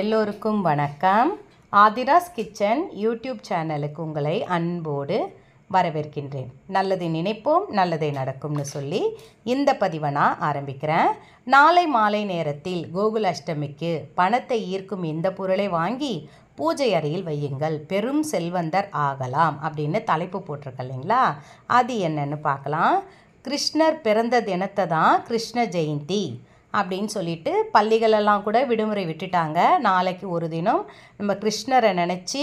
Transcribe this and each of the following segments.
எல்லோருக்கும் வணக்கம் Aadhira's kitchen YouTube சேனலுக்கு உங்களை அன்போடு வரவேற்கின்றேன் நல்லதை நினைப்போம் நல்லதை நடக்கும்னு சொல்லி இந்த பதிவை நான் ஆரம்பிக்கிறேன் நாளை மாலை நேரத்தில் கோகுல் அஷ்டமிக்கு பணத்தை ஈர்க்கும் இந்த பொருளை வாங்கி பூஜை அறையில் வையுங்கள் பெரும் செல்வந்தர் ஆகலாம் அப்படின்னு தலைப்பு போட்டிருக்க இல்லைங்களா அது என்னென்னு பார்க்கலாம் கிருஷ்ணர் பிறந்த தினத்தை தான் கிருஷ்ண ஜெயந்தி அப்படின்னு சொல்லிட்டு பள்ளிகளெல்லாம் கூட விடுமுறை விட்டுட்டாங்க நாளைக்கு ஒரு தினம் நம்ம கிருஷ்ணரை நினச்சி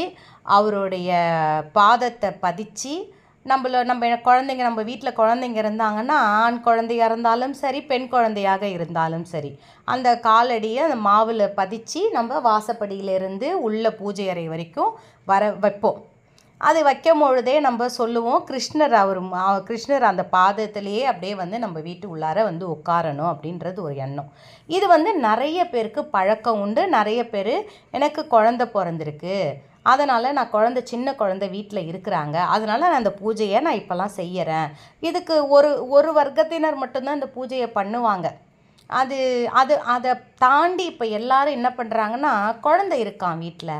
அவருடைய பாதத்தை பதித்து நம்மள நம்ம குழந்தைங்க நம்ம வீட்டில் குழந்தைங்க இருந்தாங்கன்னா ஆண் குழந்தையாக இருந்தாலும் சரி பெண் குழந்தையாக இருந்தாலும் சரி அந்த காலடியை அந்த மாவில் பதித்து நம்ம வாசப்படியிலேருந்து உள்ள பூஜை அறை வரைக்கும் வர வைப்போம் அது வைக்கும் பொழுதே நம்ம சொல்லுவோம் கிருஷ்ணர் அவர் கிருஷ்ணர் அந்த பாதத்திலேயே அப்படியே வந்து நம்ம வீட்டு உள்ளார வந்து உட்காரணும் அப்படின்றது ஒரு எண்ணம் இது வந்து நிறைய பேருக்கு பழக்கம் உண்டு நிறைய பேர் எனக்கு குழந்த பிறந்திருக்கு அதனால் நான் குழந்த சின்ன குழந்த வீட்டில் இருக்கிறாங்க அதனால் நான் அந்த பூஜையை நான் இப்போல்லாம் செய்கிறேன் இதுக்கு ஒரு ஒரு வர்க்கத்தினர் மட்டும்தான் அந்த பூஜையை பண்ணுவாங்க அது அது அதை தாண்டி இப்போ எல்லாரும் என்ன பண்ணுறாங்கன்னா குழந்தை இருக்கான் வீட்டில்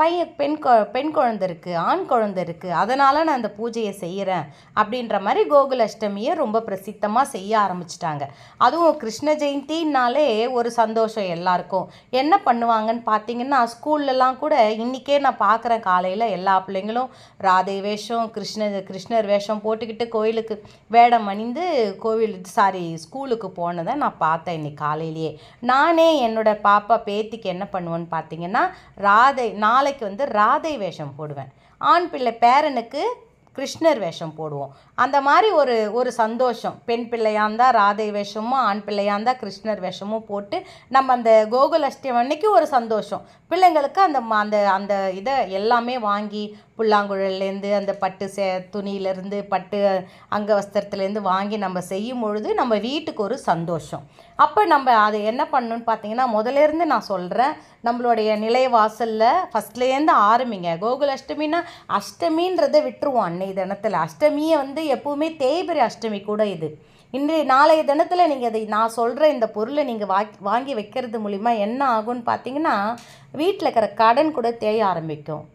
பையன் பெண் கொ பெண் குழந்தை இருக்குது ஆண் குழந்தை இருக்குது அதனால் நான் அந்த பூஜையை செய்கிறேன் அப்படின்ற மாதிரி கோகுலஷ்டமியை ரொம்ப பிரசித்தமாக செய்ய ஆரம்பிச்சிட்டாங்க அதுவும் கிருஷ்ண ஜெயந்தினாலே ஒரு சந்தோஷம் எல்லாருக்கும் என்ன பண்ணுவாங்கன்னு பார்த்தீங்கன்னா ஸ்கூல்லலாம் கூட இன்றைக்கே நான் பார்க்குறேன் காலையில் எல்லா பிள்ளைங்களும் ராதை வேஷம் கிருஷ்ண கிருஷ்ணர் வேஷம் போட்டுக்கிட்டு கோயிலுக்கு வேடம் அணிந்து கோவில் சாரி ஸ்கூலுக்கு போனதை நான் பார்த்தேன் இன்றைக்கி காலையிலேயே நானே என்னோடய பாப்பா பேத்திக்கு என்ன பண்ணுவேன்னு பார்த்தீங்கன்னா ராதை நாளை நாளைக்கு வந்து ராதை வேஷம் போடுவேன் ஆண் பிள்ளை பேரனுக்கு கிருஷ்ணர் வேஷம் போடுவோம் அந்த மாதிரி ஒரு ஒரு சந்தோஷம் பெண் பிள்ளையாக இருந்தால் ராதை வேஷமும் ஆண் பிள்ளையாக இருந்தால் கிருஷ்ணர் வேஷமும் போட்டு நம்ம அந்த கோகுல அன்னைக்கு ஒரு சந்தோஷம் பிள்ளைங்களுக்கு அந்த அந்த அந்த இதை எல்லாமே வாங்கி புல்லாங்குழல்லேருந்து அந்த பட்டு சே துணியிலேருந்து பட்டு அங்க வஸ்திரத்துலேருந்து வாங்கி நம்ம செய்யும் பொழுது நம்ம வீட்டுக்கு ஒரு சந்தோஷம் அப்போ நம்ம அதை என்ன பண்ணணுன்னு பார்த்தீங்கன்னா முதலேருந்து நான் சொல்கிறேன் நம்மளுடைய நிலை வாசலில் ஃபஸ்ட்லேருந்து ஆரம்பிங்க கோகுல் அஷ்டமின்னா அஷ்டமின்றதை விட்டுருவோம் அன்னை தினத்தில் அஷ்டமியை வந்து எப்போவுமே தேய்பிரி அஷ்டமி கூட இது இன்றைய நாளைய தினத்தில் நீங்கள் அதை நான் சொல்கிற இந்த பொருளை நீங்கள் வா வாங்கி வைக்கிறது மூலிமா என்ன ஆகும்னு பார்த்தீங்கன்னா வீட்டில் இருக்கிற கடன் கூட தேய ஆரம்பிக்கும்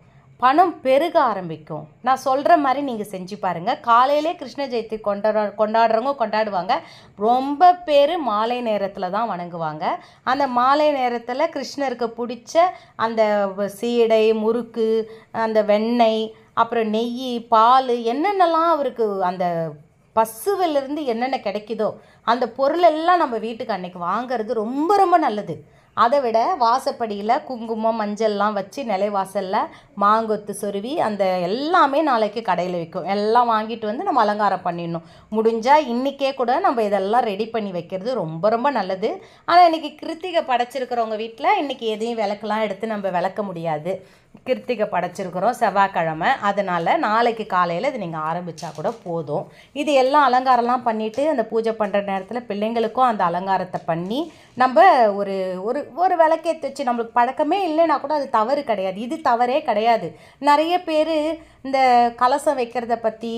பணம் பெருக ஆரம்பிக்கும் நான் சொல்கிற மாதிரி நீங்கள் செஞ்சு பாருங்கள் காலையிலே கிருஷ்ண ஜெயந்தி கொண்டாட கொண்டாடுறவங்க கொண்டாடுவாங்க ரொம்ப பேர் மாலை நேரத்தில் தான் வணங்குவாங்க அந்த மாலை நேரத்தில் கிருஷ்ணருக்கு பிடிச்ச அந்த சீடை முறுக்கு அந்த வெண்ணெய் அப்புறம் நெய் பால் என்னென்னலாம் அவருக்கு அந்த பசுவிலிருந்து என்னென்ன கிடைக்குதோ அந்த பொருளெல்லாம் நம்ம வீட்டுக்கு அன்னைக்கு வாங்கிறது ரொம்ப ரொம்ப நல்லது அதை விட வாசப்படியில் குங்குமம் மஞ்சள்லாம் வச்சு நிலை வாசலில் மாங்கொத்து சொருவி அந்த எல்லாமே நாளைக்கு கடையில் விற்கும் எல்லாம் வாங்கிட்டு வந்து நம்ம அலங்காரம் பண்ணிடணும் முடிஞ்சால் இன்றைக்கே கூட நம்ம இதெல்லாம் ரெடி பண்ணி வைக்கிறது ரொம்ப ரொம்ப நல்லது ஆனால் இன்றைக்கி கிருத்திகை படைச்சிருக்கிறவங்க வீட்டில் இன்றைக்கி எதையும் விளக்கெலாம் எடுத்து நம்ம விளக்க முடியாது கிருத்திகை படைச்சிருக்கிறோம் செவ்வாய்க்கிழமை அதனால் நாளைக்கு காலையில் இது நீங்கள் ஆரம்பித்தா கூட போதும் இது எல்லாம் அலங்காரம்லாம் பண்ணிவிட்டு அந்த பூஜை பண்ணுற நேரத்தில் பிள்ளைங்களுக்கும் அந்த அலங்காரத்தை பண்ணி நம்ம ஒரு ஒரு ஒரு விளக்கேற்று வச்சு நம்மளுக்கு பழக்கமே இல்லைனா கூட அது தவறு கிடையாது இது தவறே கிடையாது நிறைய பேர் இந்த கலசம் வைக்கிறத பற்றி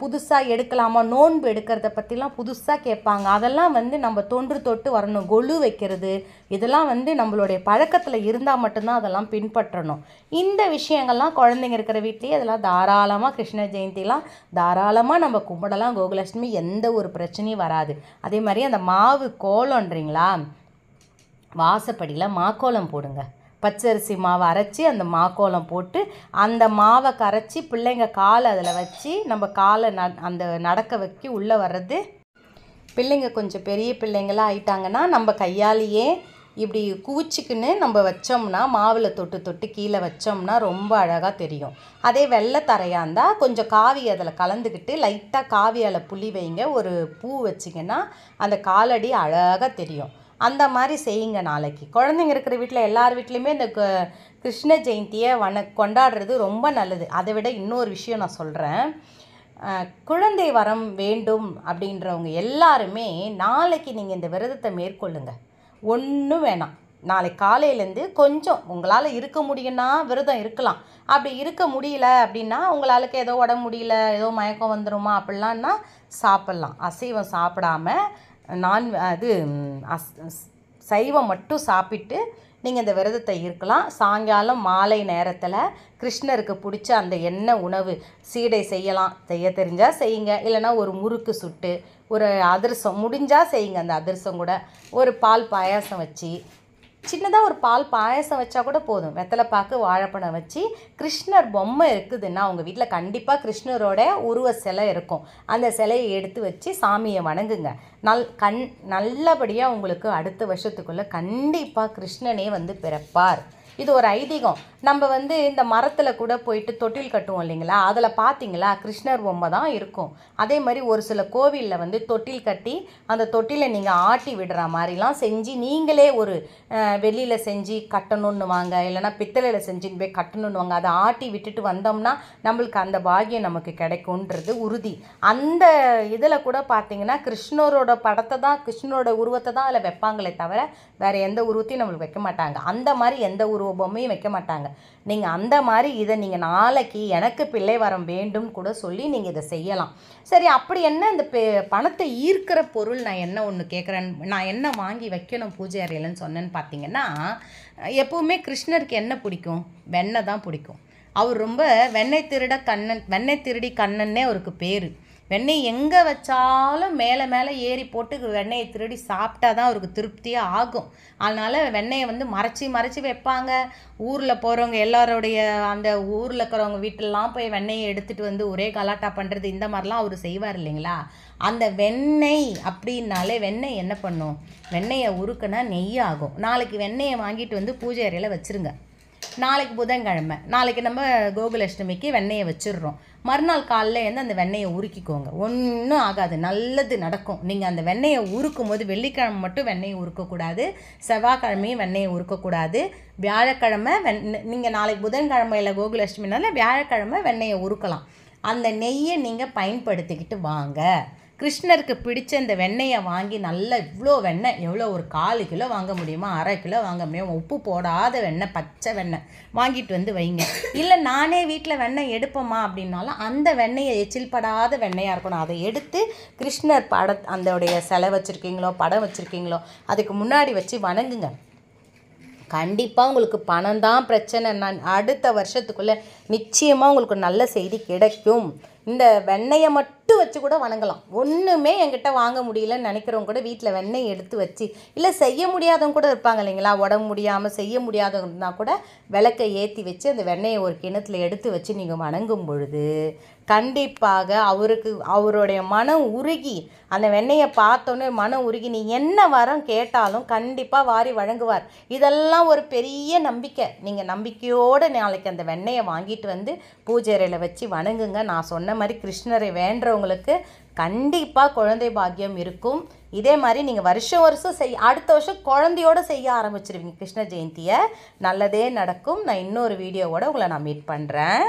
புதுசாக எடுக்கலாமா நோன்பு எடுக்கிறத பற்றிலாம் புதுசாக கேட்பாங்க அதெல்லாம் வந்து நம்ம தொன்று தொட்டு வரணும் கொலு வைக்கிறது இதெல்லாம் வந்து நம்மளுடைய பழக்கத்தில் இருந்தால் மட்டும்தான் அதெல்லாம் பின்பற்றணும் இந்த விஷயங்கள்லாம் குழந்தைங்க இருக்கிற வீட்லேயே அதெல்லாம் தாராளமாக கிருஷ்ண ஜெயந்திலாம் தாராளமாக நம்ம கும்பிடலாம் கோகுலட்சுமி எந்த ஒரு பிரச்சனையும் வராது அதே மாதிரி அந்த மாவு கோலன்றீங்களா வாசப்படியில் மாக்கோலம் போடுங்க பச்சரிசி மாவை அரைச்சி அந்த மாக்கோலம் போட்டு அந்த மாவை கரைச்சி பிள்ளைங்க காலை அதில் வச்சு நம்ம காலை ந அந்த நடக்க வைக்கி உள்ளே வர்றது பிள்ளைங்க கொஞ்சம் பெரிய பிள்ளைங்களாக ஆயிட்டாங்கன்னா நம்ம கையாலேயே இப்படி கூச்சிக்குன்னு நம்ம வச்சோம்னா மாவில் தொட்டு தொட்டு கீழே வச்சோம்னா ரொம்ப அழகாக தெரியும் அதே வெள்ளை தரையாக இருந்தால் கொஞ்சம் காவி அதில் கலந்துக்கிட்டு லைட்டாக காவியால் புளி வைங்க ஒரு பூ வச்சிங்கன்னா அந்த காலடி அழகாக தெரியும் அந்த மாதிரி செய்யுங்க நாளைக்கு குழந்தைங்க இருக்கிற வீட்டில் எல்லார் வீட்லேயுமே இந்த கிருஷ்ண ஜெயந்தியை வன கொண்டாடுறது ரொம்ப நல்லது அதை விட இன்னொரு விஷயம் நான் சொல்கிறேன் குழந்தை வரம் வேண்டும் அப்படின்றவங்க எல்லாருமே நாளைக்கு நீங்கள் இந்த விரதத்தை மேற்கொள்ளுங்க ஒன்றும் வேணாம் நாளை காலையிலேருந்து கொஞ்சம் உங்களால் இருக்க முடியும்னா விரதம் இருக்கலாம் அப்படி இருக்க முடியல அப்படின்னா உங்களாலுக்கு ஏதோ உடம்பு முடியல ஏதோ மயக்கம் வந்துடுமா அப்படிலான்னா சாப்பிட்லாம் அசைவம் சாப்பிடாம நான் அது சைவம் மட்டும் சாப்பிட்டு நீங்கள் இந்த விரதத்தை இருக்கலாம் சாயங்காலம் மாலை நேரத்தில் கிருஷ்ணருக்கு பிடிச்ச அந்த எண்ணெய் உணவு சீடை செய்யலாம் செய்ய தெரிஞ்சால் செய்யுங்க இல்லைனா ஒரு முறுக்கு சுட்டு ஒரு அதிரசம் முடிஞ்சால் செய்யுங்க அந்த அதிரசம் கூட ஒரு பால் பாயாசம் வச்சு சின்னதாக ஒரு பால் பாயசம் வச்சா கூட போதும் வெத்தலை பார்க்க வாழைப்பழம் வச்சு கிருஷ்ணர் பொம்மை இருக்குதுன்னா அவங்க வீட்டில் கண்டிப்பாக கிருஷ்ணரோட உருவ சிலை இருக்கும் அந்த சிலையை எடுத்து வச்சு சாமியை வணங்குங்க நல் கண் நல்லபடியாக உங்களுக்கு அடுத்த வருஷத்துக்குள்ளே கண்டிப்பாக கிருஷ்ணனே வந்து பிறப்பார் இது ஒரு ஐதீகம் நம்ம வந்து இந்த மரத்தில் கூட போயிட்டு தொட்டில் கட்டுவோம் இல்லைங்களா அதில் பார்த்தீங்களா கிருஷ்ணர் பொம்மை தான் இருக்கும் அதே மாதிரி ஒரு சில கோவிலில் வந்து தொட்டில் கட்டி அந்த தொட்டிலை நீங்கள் ஆட்டி விடுற மாதிரிலாம் செஞ்சு நீங்களே ஒரு வெளியில் செஞ்சு கட்டணும்னு வாங்க இல்லைனா பித்தளையில் செஞ்சுன்னு போய் கட்டணும்னு வாங்க அதை ஆட்டி விட்டுட்டு வந்தோம்னா நம்மளுக்கு அந்த பாகியம் நமக்கு கிடைக்கும்ன்றது உறுதி அந்த இதில் கூட பார்த்தீங்கன்னா கிருஷ்ணரோட படத்தை தான் கிருஷ்ணரோட உருவத்தை தான் அதில் வைப்பாங்களே தவிர வேறு எந்த உருவத்தையும் நம்மளுக்கு வைக்க மாட்டாங்க அந்த மாதிரி எந்த உருவம் ஒரு பொம்மையும் வைக்க மாட்டாங்க நீங்கள் அந்த மாதிரி இதை நீங்கள் நாளைக்கு எனக்கு பிள்ளை வரம் வேண்டும் கூட சொல்லி நீங்கள் இதை செய்யலாம் சரி அப்படி என்ன இந்த பணத்தை ஈர்க்கிற பொருள் நான் என்ன ஒன்று கேட்குறேன் நான் என்ன வாங்கி வைக்கணும் பூஜை அறையிலன்னு சொன்னேன்னு பார்த்தீங்கன்னா எப்போவுமே கிருஷ்ணருக்கு என்ன பிடிக்கும் வெண்ணெய் தான் பிடிக்கும் அவர் ரொம்ப வெண்ணெய் திருட கண்ணன் வெண்ணெய் திருடி கண்ணன்னே அவருக்கு பேர் வெண்ணெய் எங்கே வச்சாலும் மேலே மேலே ஏறி போட்டு வெண்ணெயை திருடி சாப்பிட்டா தான் அவருக்கு திருப்தியாக ஆகும் அதனால் வெண்ணெயை வந்து மறைச்சி மறைச்சி வைப்பாங்க ஊரில் போகிறவங்க எல்லாருடைய அந்த ஊரில் இருக்கிறவங்க வீட்டிலலாம் போய் வெண்ணெயை எடுத்துகிட்டு வந்து ஒரே கலாட்டா பண்ணுறது இந்த மாதிரிலாம் அவர் செய்வார் இல்லைங்களா அந்த வெண்ணெய் அப்படின்னாலே வெண்ணெய் என்ன பண்ணும் வெண்ணெயை உருக்குனா நெய் ஆகும் நாளைக்கு வெண்ணெயை வாங்கிட்டு வந்து பூஜை அறையில் வச்சுருங்க நாளைக்கு புதன்கிழமை நாளைக்கு நம்ம கோகுலஷ்டமிக்கு வெண்ணெயை வச்சிடுறோம் மறுநாள் காலையில் இருந்து அந்த வெண்ணெயை உருக்கிக்கோங்க ஒன்றும் ஆகாது நல்லது நடக்கும் நீங்கள் அந்த வெண்ணெயை உருக்கும் போது வெள்ளிக்கிழமை மட்டும் வெண்ணெயை உருக்கக்கூடாது செவ்வாய்க்கிழமையும் வெண்ணெயை உருக்கக்கூடாது வியாழக்கிழமை வெண் நீங்கள் நாளைக்கு புதன்கிழமையில் கோகுலஷ்டமினால வியாழக்கிழமை வெண்ணெயை உருக்கலாம் அந்த நெய்யை நீங்கள் பயன்படுத்திக்கிட்டு வாங்க கிருஷ்ணருக்கு பிடிச்ச இந்த வெண்ணெயை வாங்கி நல்லா இவ்வளோ வெண்ணெய் எவ்வளோ ஒரு காலு கிலோ வாங்க முடியுமா அரை கிலோ வாங்க முடியுமா உப்பு போடாத வெண்ணெய் பச்சை வெண்ணெய் வாங்கிட்டு வந்து வைங்க இல்லை நானே வீட்டில் வெண்ணெய் எடுப்போமா அப்படின்னாலும் அந்த வெண்ணெயை எச்சில் படாத வெண்ணெயாக இருக்கணும் அதை எடுத்து கிருஷ்ணர் பட அந்தோடைய செலை வச்சுருக்கீங்களோ படம் வச்சுருக்கீங்களோ அதுக்கு முன்னாடி வச்சு வணங்குங்க கண்டிப்பாக உங்களுக்கு பணம் தான் பிரச்சனை நான் அடுத்த வருஷத்துக்குள்ளே நிச்சயமாக உங்களுக்கு நல்ல செய்தி கிடைக்கும் இந்த வெண்ணெயை மட்டும் பொட்டு வச்சு கூட வணங்கலாம் ஒன்றுமே என்கிட்ட வாங்க முடியலன்னு நினைக்கிறவங்க கூட வீட்டில் வெண்ணெய் எடுத்து வச்சு இல்லை செய்ய முடியாதவங்க கூட இருப்பாங்க இல்லைங்களா உடம்பு முடியாமல் செய்ய முடியாதவங்கன்னா கூட விளக்கை ஏற்றி வச்சு அந்த வெண்ணெயை ஒரு கிணத்துல எடுத்து வச்சு நீங்கள் வணங்கும் பொழுது கண்டிப்பாக அவருக்கு அவருடைய மனம் உருகி அந்த வெண்ணெயை பார்த்தோன்னே மனம் உருகி நீ என்ன வரம் கேட்டாலும் கண்டிப்பாக வாரி வழங்குவார் இதெல்லாம் ஒரு பெரிய நம்பிக்கை நீங்கள் நம்பிக்கையோடு நாளைக்கு அந்த வெண்ணையை வாங்கிட்டு வந்து பூஜை அறையில் வச்சு வணங்குங்க நான் சொன்ன மாதிரி கிருஷ்ணரை வேண்டவங்க செய்கிறவங்களுக்கு கண்டிப்பாக குழந்தை பாக்கியம் இருக்கும் இதே மாதிரி நீங்கள் வருஷம் வருஷம் செய் அடுத்த வருஷம் குழந்தையோடு செய்ய ஆரம்பிச்சிருவீங்க கிருஷ்ண ஜெயந்தியை நல்லதே நடக்கும் நான் இன்னொரு வீடியோவோட உங்களை நான் மீட் பண்ணுறேன்